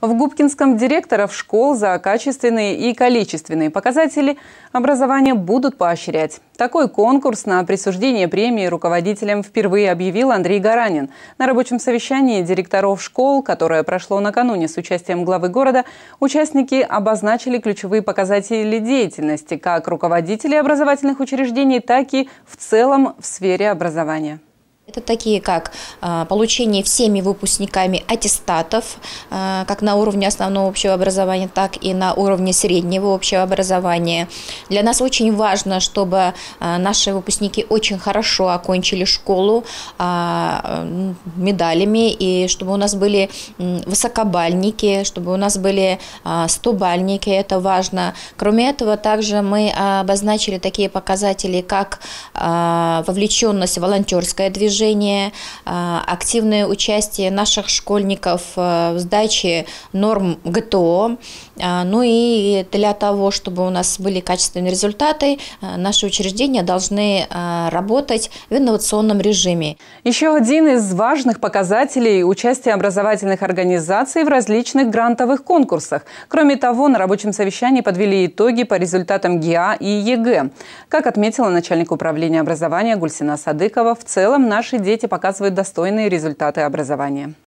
В Губкинском директоров школ за качественные и количественные показатели образования будут поощрять. Такой конкурс на присуждение премии руководителям впервые объявил Андрей Гаранин. На рабочем совещании директоров школ, которое прошло накануне с участием главы города, участники обозначили ключевые показатели деятельности как руководителей образовательных учреждений, так и в целом в сфере образования. Это такие, как а, получение всеми выпускниками аттестатов, а, как на уровне основного общего образования, так и на уровне среднего общего образования. Для нас очень важно, чтобы а, наши выпускники очень хорошо окончили школу медалями, и чтобы у нас были высокобальники, чтобы у нас были стобальники, это важно. Кроме этого, также мы обозначили такие показатели, как вовлеченность в волонтерское движение, движения, а, активное участие наших школьников а, в сдаче норм ГТО. А, ну и для того, чтобы у нас были качественные результаты, наши учреждения должны работать в инновационном режиме. Еще один из важных показателей – участие образовательных организаций в различных грантовых конкурсах. Кроме того, на рабочем совещании подвели итоги по результатам ГИА и ЕГЭ. Как отметила начальник управления образования Гульсина Садыкова, в целом наш наши дети показывают достойные результаты образования.